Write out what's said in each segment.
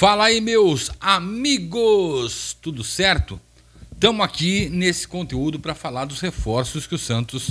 Fala aí, meus amigos! Tudo certo? Estamos aqui nesse conteúdo para falar dos reforços que o Santos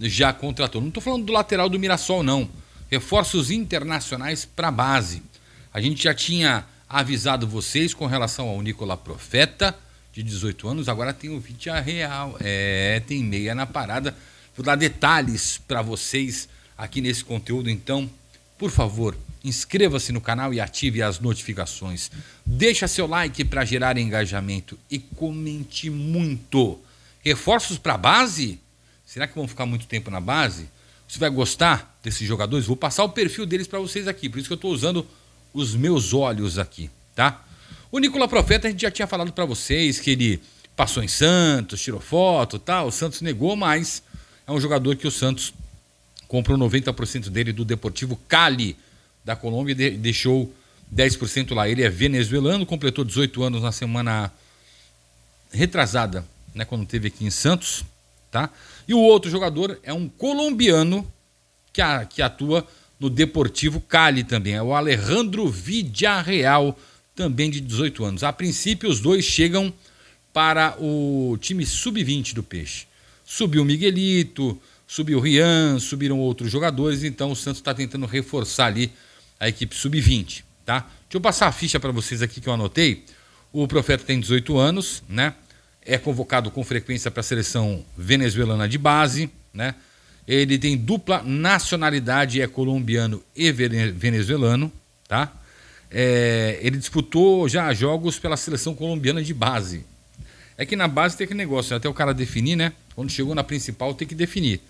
já contratou. Não estou falando do lateral do Mirassol, não. Reforços internacionais para a base. A gente já tinha avisado vocês com relação ao Nicola Profeta, de 18 anos, agora tem o Vitia Real. É, tem meia na parada. Vou dar detalhes para vocês aqui nesse conteúdo, então, por favor, Inscreva-se no canal e ative as notificações. Deixa seu like para gerar engajamento e comente muito. Reforços para a base? Será que vão ficar muito tempo na base? Você vai gostar desses jogadores? Vou passar o perfil deles para vocês aqui, por isso que eu estou usando os meus olhos aqui, tá? O Nicola Profeta, a gente já tinha falado para vocês que ele passou em Santos, tirou foto tal. O Santos negou, mas é um jogador que o Santos comprou 90% dele do Deportivo Cali da Colômbia e deixou 10% lá. Ele é venezuelano, completou 18 anos na semana retrasada, né, quando teve aqui em Santos, tá? E o outro jogador é um colombiano que, a, que atua no Deportivo Cali também, é o Alejandro Villarreal, também de 18 anos. A princípio, os dois chegam para o time sub-20 do Peixe. Subiu o Miguelito, subiu o Rian, subiram outros jogadores, então o Santos está tentando reforçar ali a equipe sub-20, tá? Deixa eu passar a ficha para vocês aqui que eu anotei. O Profeta tem 18 anos, né? É convocado com frequência para a seleção venezuelana de base, né? Ele tem dupla nacionalidade, é colombiano e venezuelano, tá? É, ele disputou já jogos pela seleção colombiana de base. É que na base tem aquele negócio, né? até o cara definir, né? Quando chegou na principal tem que definir.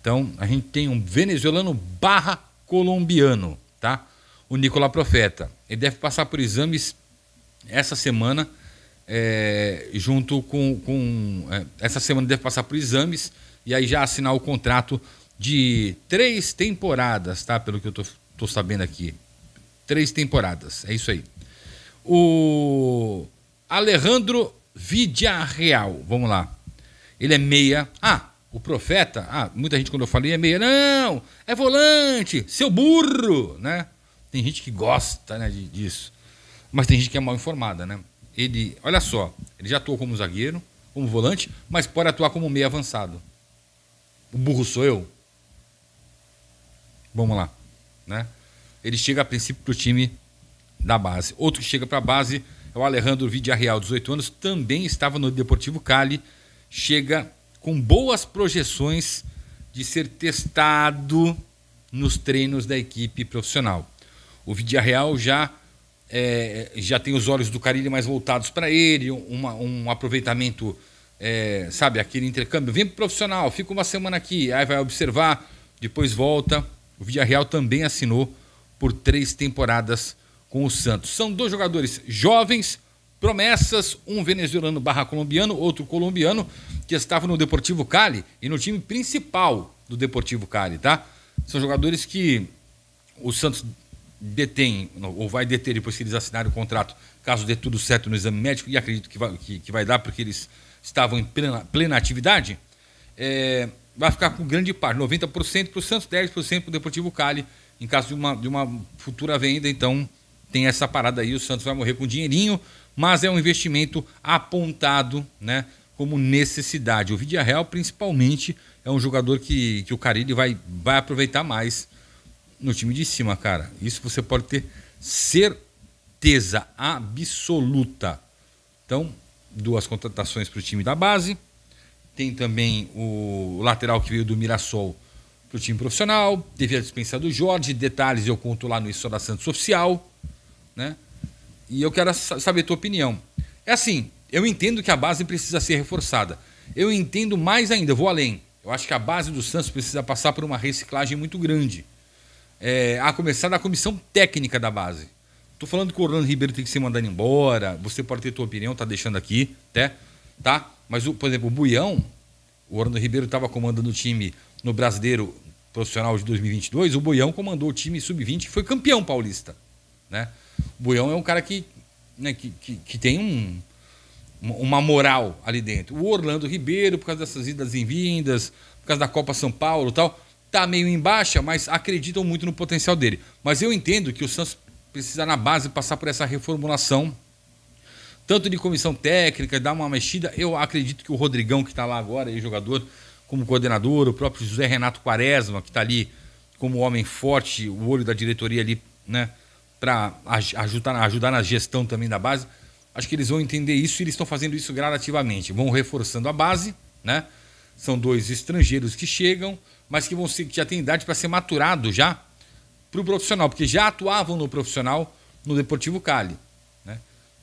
Então a gente tem um venezuelano barra colombiano, tá? O Nicolau Profeta. Ele deve passar por exames essa semana, é, junto com. com é, essa semana deve passar por exames e aí já assinar o contrato de três temporadas, tá? Pelo que eu tô, tô sabendo aqui. Três temporadas, é isso aí. O Alejandro Vidia Real, vamos lá. Ele é meia. Ah, o profeta, ah, muita gente quando eu falei é meio, não, é volante, seu burro, né? Tem gente que gosta né, de, disso, mas tem gente que é mal informada, né? Ele, olha só, ele já atuou como zagueiro, como volante, mas pode atuar como meio avançado. O burro sou eu? Vamos lá, né? Ele chega a princípio para o time da base. Outro que chega para a base é o Alejandro Vidia Real, 18 anos, também estava no Deportivo Cali, chega com boas projeções de ser testado nos treinos da equipe profissional. O Vidia Real já é, já tem os olhos do Carille mais voltados para ele, uma, um aproveitamento, é, sabe, aquele intercâmbio. Vem para profissional, fica uma semana aqui, aí vai observar, depois volta. O Villarreal também assinou por três temporadas com o Santos. São dois jogadores jovens, promessas, um venezuelano barra colombiano, outro colombiano, que estava no Deportivo Cali e no time principal do Deportivo Cali, tá? São jogadores que o Santos detém, ou vai deter depois que eles assinarem o contrato, caso dê tudo certo no exame médico, e acredito que vai, que, que vai dar, porque eles estavam em plena, plena atividade, é, vai ficar com grande par, 90% para o Santos, 10% para o Deportivo Cali, em caso de uma, de uma futura venda, então tem essa parada aí, o Santos vai morrer com dinheirinho, mas é um investimento apontado né, como necessidade. O Vidia Real, principalmente, é um jogador que, que o Carilli vai, vai aproveitar mais no time de cima, cara. Isso você pode ter certeza absoluta. Então, duas contratações para o time da base. Tem também o lateral que veio do Mirassol para o time profissional. Teve a dispensa do Jorge. Detalhes eu conto lá no Isso da Santos Oficial. Né? e eu quero saber a tua opinião. É assim, eu entendo que a base precisa ser reforçada. Eu entendo mais ainda, vou além. Eu acho que a base do Santos precisa passar por uma reciclagem muito grande. É, a começar da comissão técnica da base. Tô falando que o Orlando Ribeiro tem que ser mandado embora. Você pode ter tua opinião, tá deixando aqui, né? Tá? Mas, por exemplo, o Buião, o Orlando Ribeiro estava comandando o time no Brasileiro Profissional de 2022. O Buião comandou o time sub-20 e foi campeão paulista, né? O Boião é um cara que, né, que, que, que tem um, uma moral ali dentro. O Orlando Ribeiro, por causa dessas idas e vindas, por causa da Copa São Paulo e tal, tá meio em baixa, mas acreditam muito no potencial dele. Mas eu entendo que o Santos precisa, na base, passar por essa reformulação, tanto de comissão técnica, dar uma mexida. Eu acredito que o Rodrigão, que está lá agora, jogador, como coordenador, o próprio José Renato Quaresma, que está ali como homem forte, o olho da diretoria ali, né? para ajudar, ajudar na gestão também da base. Acho que eles vão entender isso e eles estão fazendo isso gradativamente. Vão reforçando a base, né? São dois estrangeiros que chegam, mas que vão ser, que já têm idade para ser maturado já para o profissional, porque já atuavam no profissional no Deportivo Cali. Né?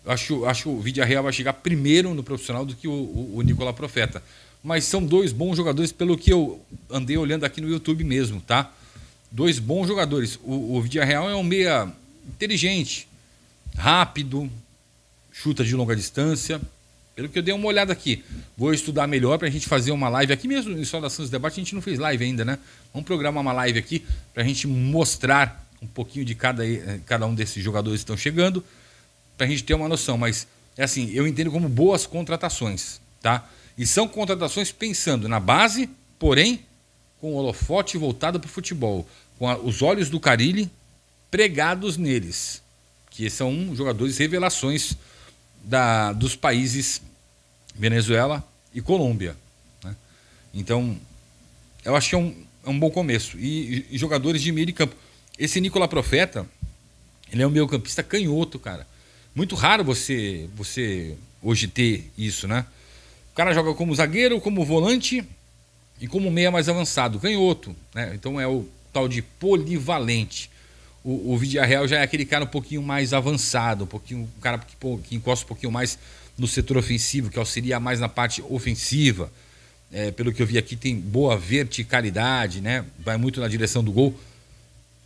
Acho, acho que o Vidia Real vai chegar primeiro no profissional do que o, o, o Profeta. Mas são dois bons jogadores, pelo que eu andei olhando aqui no YouTube mesmo, tá? Dois bons jogadores. O, o Vidia Real é um meia inteligente, rápido, chuta de longa distância. Pelo que eu dei uma olhada aqui, vou estudar melhor para a gente fazer uma live aqui mesmo. Em Só da Santos Debate a gente não fez live ainda, né? Vamos programar uma live aqui para a gente mostrar um pouquinho de cada, eh, cada um desses jogadores que estão chegando, para a gente ter uma noção. Mas é assim, eu entendo como boas contratações, tá? E são contratações pensando na base, porém com o holofote voltado para o futebol, com a, os olhos do Carilli pregados neles, que são jogadores revelações da, dos países Venezuela e Colômbia. Né? Então, eu acho que é um, é um bom começo. E, e, jogadores de meio de campo. Esse Nicola Profeta, ele é um meio campista canhoto, cara. Muito raro você, você hoje ter isso, né? O cara joga como zagueiro, como volante e como meia mais avançado, canhoto, né? Então é o tal de polivalente o, o Real já é aquele cara um pouquinho mais avançado, um pouquinho um cara que, pô, que encosta um pouquinho mais no setor ofensivo, que auxilia mais na parte ofensiva. É, pelo que eu vi aqui, tem boa verticalidade, né? Vai muito na direção do gol.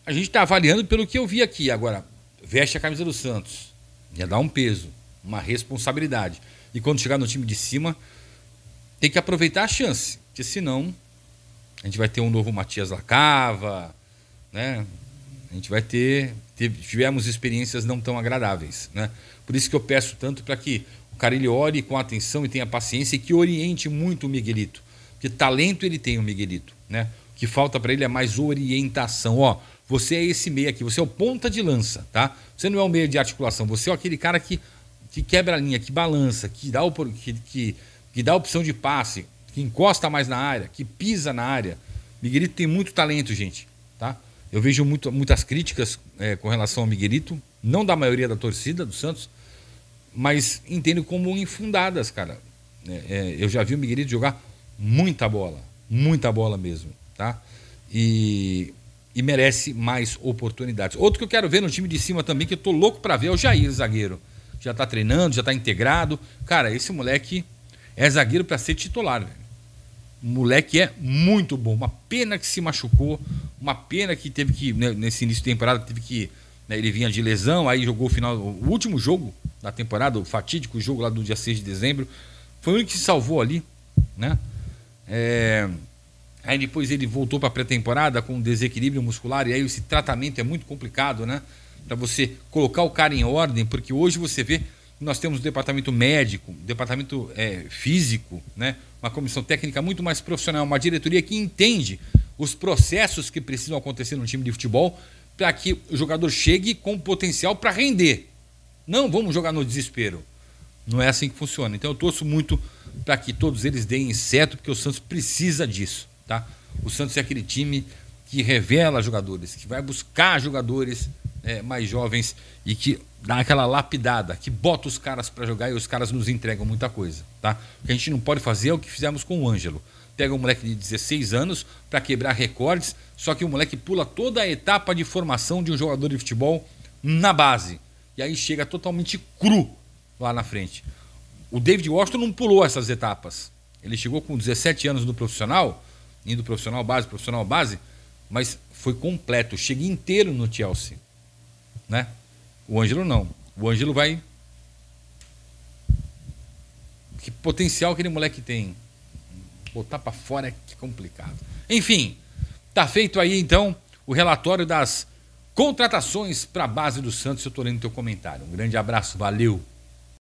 A gente está avaliando pelo que eu vi aqui. Agora, veste a camisa do Santos. Ia dar um peso, uma responsabilidade. E quando chegar no time de cima, tem que aproveitar a chance. Porque senão, a gente vai ter um novo Matias Lacava, né? a gente vai ter, tivemos experiências não tão agradáveis, né? Por isso que eu peço tanto para que o cara ele olhe com atenção e tenha paciência e que oriente muito o Miguelito, porque talento ele tem o Miguelito, né? O que falta para ele é mais orientação, ó. Você é esse meia aqui, você é o ponta de lança, tá? Você não é o meio de articulação, você é aquele cara que, que quebra a linha, que balança, que dá, o, que, que, que dá a opção de passe, que encosta mais na área, que pisa na área. Miguelito tem muito talento, gente, tá? Eu vejo muito, muitas críticas é, com relação ao Miguelito, não da maioria da torcida do Santos, mas entendo como infundadas, cara. É, é, eu já vi o Miguelito jogar muita bola, muita bola mesmo, tá? E, e, merece mais oportunidades. Outro que eu quero ver no time de cima também, que eu tô louco para ver, é o Jair, zagueiro. Já tá treinando, já tá integrado. Cara, esse moleque é zagueiro para ser titular, velho. moleque é muito bom. Uma pena que se machucou uma pena que teve que, né, nesse início de temporada, teve que. Né, ele vinha de lesão, aí jogou o final, o último jogo da temporada, o fatídico jogo lá do dia 6 de dezembro. Foi o único que se salvou ali, né? É... Aí depois ele voltou para a pré-temporada com um desequilíbrio muscular, e aí esse tratamento é muito complicado, né? Para você colocar o cara em ordem, porque hoje você vê nós temos um departamento médico, um departamento é, físico, né? uma comissão técnica muito mais profissional, uma diretoria que entende os processos que precisam acontecer no time de futebol para que o jogador chegue com potencial para render. Não vamos jogar no desespero. Não é assim que funciona. Então eu torço muito para que todos eles deem certo, porque o Santos precisa disso. Tá? O Santos é aquele time que revela jogadores, que vai buscar jogadores é, mais jovens e que dá aquela lapidada, que bota os caras para jogar e os caras nos entregam muita coisa. Tá? O que a gente não pode fazer é o que fizemos com o Ângelo pega um moleque de 16 anos para quebrar recordes, só que o moleque pula toda a etapa de formação de um jogador de futebol na base. E aí chega totalmente cru lá na frente. O David Washington não pulou essas etapas. Ele chegou com 17 anos no profissional, indo profissional base, profissional base, mas foi completo. Cheguei inteiro no Chelsea. Né? O Ângelo não. O Ângelo vai. Que potencial que aquele moleque tem botar para fora é complicado. Enfim, tá feito aí então o relatório das contratações para a base do Santos. Eu tô lendo teu comentário. Um grande abraço, valeu.